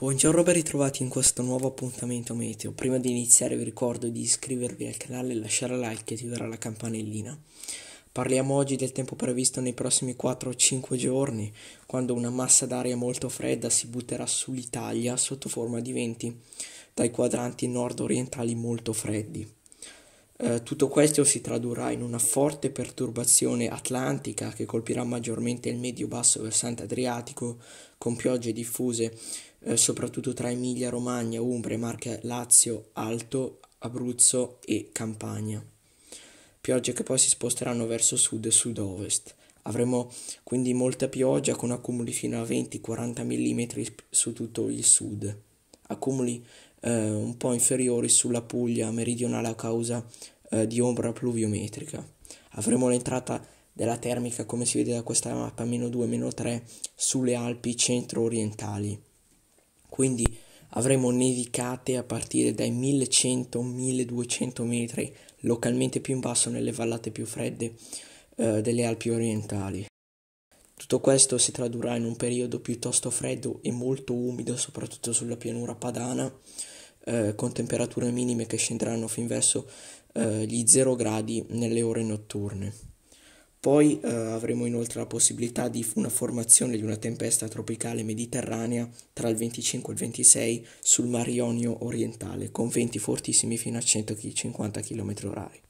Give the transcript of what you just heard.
Buongiorno ben ritrovati in questo nuovo appuntamento meteo. Prima di iniziare vi ricordo di iscrivervi al canale e lasciare like e attivare la campanellina. Parliamo oggi del tempo previsto nei prossimi 4 5 giorni, quando una massa d'aria molto fredda si butterà sull'Italia sotto forma di venti dai quadranti nord-orientali molto freddi. Eh, tutto questo si tradurrà in una forte perturbazione atlantica che colpirà maggiormente il medio-basso versante adriatico, con piogge diffuse eh, soprattutto tra Emilia, Romagna, Umbria, Marche, Lazio, Alto, Abruzzo e Campania. Piogge che poi si sposteranno verso sud e sud-ovest. Avremo quindi molta pioggia con accumuli fino a 20-40 mm su tutto il sud, accumuli eh, un po' inferiori sulla Puglia meridionale a causa eh, di ombra pluviometrica. Avremo l'entrata della termica, come si vede da questa mappa, meno 2, meno 3 sulle Alpi centro-orientali. Quindi avremo nevicate a partire dai 1100-1200 metri, localmente più in basso nelle vallate più fredde eh, delle Alpi orientali. Tutto questo si tradurrà in un periodo piuttosto freddo e molto umido, soprattutto sulla pianura padana, eh, con temperature minime che scenderanno fin verso eh, gli 0 gradi nelle ore notturne. Poi eh, avremo inoltre la possibilità di una formazione di una tempesta tropicale mediterranea tra il 25 e il 26 sul Mar Ionio orientale, con venti fortissimi fino a 150 km h